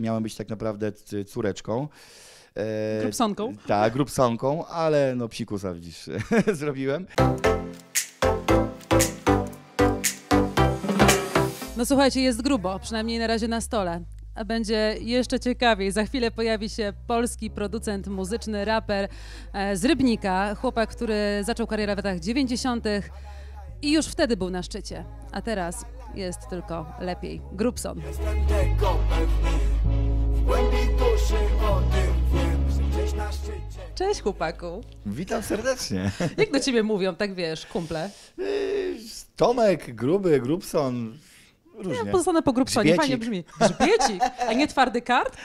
miałem być tak naprawdę córeczką. E, grupsonką? Tak, grupsonką, ale no psikusa widzisz, zrobiłem. No słuchajcie, jest grubo, przynajmniej na razie na stole. A będzie jeszcze ciekawiej. Za chwilę pojawi się polski producent muzyczny, raper e, z Rybnika, chłopak, który zaczął karierę w latach 90. i już wtedy był na szczycie. A teraz jest tylko lepiej. Grubson. Jestem tego pewny, w głębi duszy o tym wiem, gdzieś na szczycie. Cześć chłopaku. Witam serdecznie. Jak do ciebie mówią, tak wiesz, kumple? Tomek, Gruby, Grubson, różnie. Ja pozostanę po Grubsonie, fajnie brzmi. Grzbiecik, a nie twardy kart?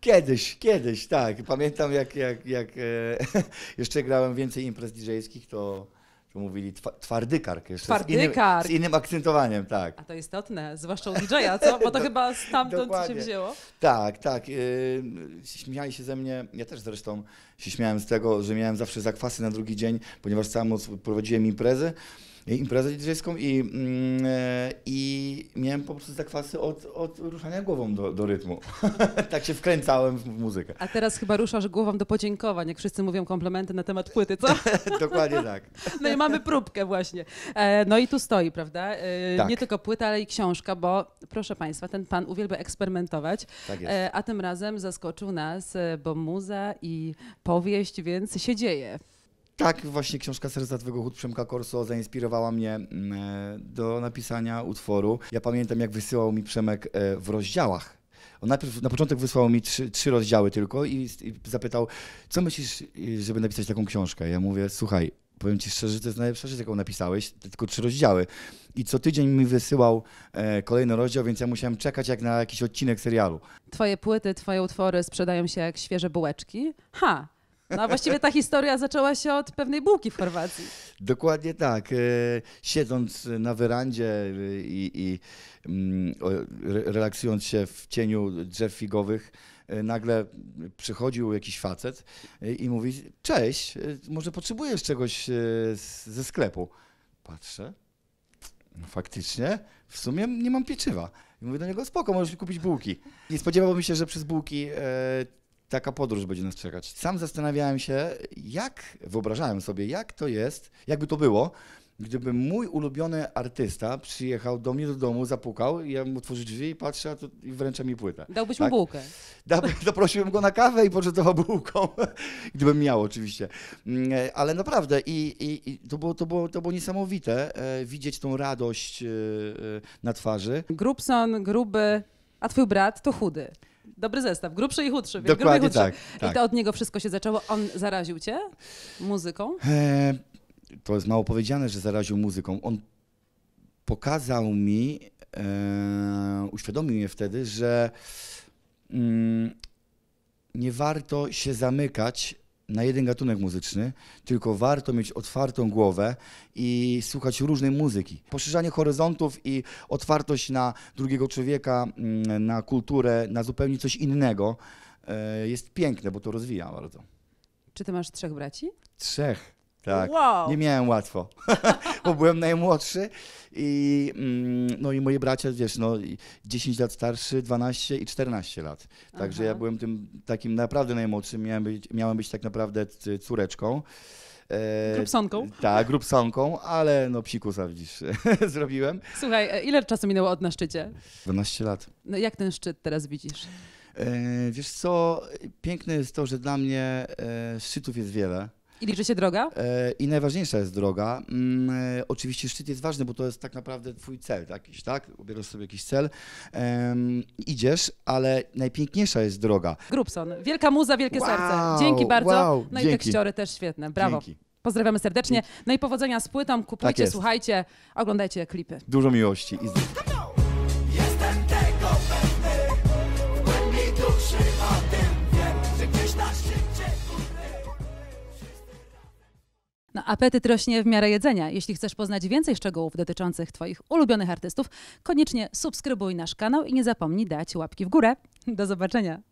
Kiedyś, kiedyś, tak. Pamiętam jak, jak, jak e, jeszcze grałem więcej imprez dj to to mówili twardykar, jeszcze twardykar. Z, innym, z innym akcentowaniem, tak. A to istotne, zwłaszcza u DJ-a, co? Bo to chyba stamtąd Dokładnie. się wzięło. Tak, tak. Yy, śmiali się ze mnie, ja też zresztą się śmiałem z tego, że miałem zawsze zakwasy na drugi dzień, ponieważ całą prowadziłem imprezy, imprezę DJ-ską i, yy, i mm, e, miałem po prostu zakwasy od, od ruszania głową do, do rytmu. tak się wkręcałem w muzykę. A teraz chyba ruszasz głową do podziękowań, jak wszyscy mówią komplementy na temat płyty, co? Dokładnie tak. no i mamy próbkę właśnie. E, no i tu stoi, prawda? E, tak. Nie tylko płyta, ale i książka, bo proszę Państwa, ten pan uwielbia eksperymentować, tak e, a tym razem zaskoczył nas, bo muza i powieść, więc się dzieje tak właśnie książka Serca Twego Chód Przemka Korso zainspirowała mnie mm, e, do napisania utworu. Ja pamiętam, jak wysyłał mi Przemek e, w rozdziałach. On najpierw na początek wysłał mi trzy, trzy rozdziały tylko i, i, zapytał, co myślisz, e, żeby napisać taką książkę? Ja mówię, słuchaj, powiem ci szczerze, że to jest najlepsza rzecz, jaką napisałeś, tylko trzy rozdziały. I co tydzień mi wysyłał e, kolejny rozdział, więc ja musiałem czekać jak na jakiś odcinek serialu. Twoje płyty, twoje utwory sprzedają się jak świeże bułeczki. Ha, no a właściwie ta historia zaczęła się od pewnej bułki w Chorwacji. Dokładnie tak. E, siedząc na werandzie e, i, i mm, relaksując się w cieniu drzew figowych, e, nagle przychodził jakiś facet i mówi: Cześć, może potrzebujesz czegoś ze sklepu? Patrzę. No faktycznie, w sumie nie mam pieczywa. I mówię do niego, spoko, możesz kupić bułki. Nie spodziewałbym się, że przez bułki e, taka podróż będzie nas czekać. Sam zastanawiałem się, jak, wyobrażałem sobie, jak to jest, jakby to było, gdyby mój ulubiony artysta przyjechał do mnie do domu, zapukał, ja mu otworzył drzwi i patrzę a to, i wręcza mi płytę. Dałbyś tak? mu bułkę. Dałby, Zaprosiłbym go na kawę i poczęstował bułką, gdybym miał oczywiście. Mm, e, ale naprawdę i, i, i, to, było, to, było, to było niesamowite, e, widzieć tą radość e, na twarzy. Grubson, gruby, a twój brat to chudy. Dobry zestaw, grubszy i chudszy. Dokładnie grubszy i Tak, tak. I to od niego wszystko się zaczęło. On zaraził cię muzyką? E, to jest mało powiedziane, że zaraził muzyką. On pokazał mi, e, uświadomił mnie wtedy, że mm, nie warto się zamykać na jeden gatunek muzyczny, tylko warto mieć otwartą głowę i słuchać różnej muzyki. Poszerzanie horyzontów i otwartość na drugiego człowieka, mm, na kulturę, na zupełnie coś innego e, jest piękne, bo to rozwija bardzo. Czy ty masz trzech braci? Trzech. Tak. Wow. Nie miałem łatwo, bo byłem najmłodszy i mm, no i moje bracia, wiesz, no 10 lat starszy, 12 i 14 lat. Także Aha. ja byłem tym takim naprawdę najmłodszym, miałem być, miałem być tak naprawdę córeczką. E, grupsonką? Tak, grupsonką, ale no psikusa widzisz, zrobiłem. Słuchaj, e, ile czasu minęło od na szczycie? 12 lat. No jak ten szczyt teraz widzisz? E, wiesz co, piękne jest to, że dla mnie e, szczytów jest wiele. I liczy się droga? E, I najważniejsza jest droga. Mm, e, oczywiście szczyt jest ważny, bo to jest tak naprawdę twój cel jakiś, tak? Obierasz sobie jakiś cel, idziesz, ale najpiękniejsza jest droga. Grubson, wielka muza, wielkie wow, serce. Dzięki bardzo. Wow, no i tekściory też świetne, brawo. Dzięki. Pozdrawiamy serdecznie. No i powodzenia z płytą. Kupujcie, tak słuchajcie, oglądajcie klipy. Dużo miłości i zdrowia. Apetyt rośnie w miarę jedzenia. Jeśli chcesz poznać więcej szczegółów dotyczących Twoich ulubionych artystów, koniecznie subskrybuj nasz kanał i nie zapomnij dać łapki w górę. Do zobaczenia!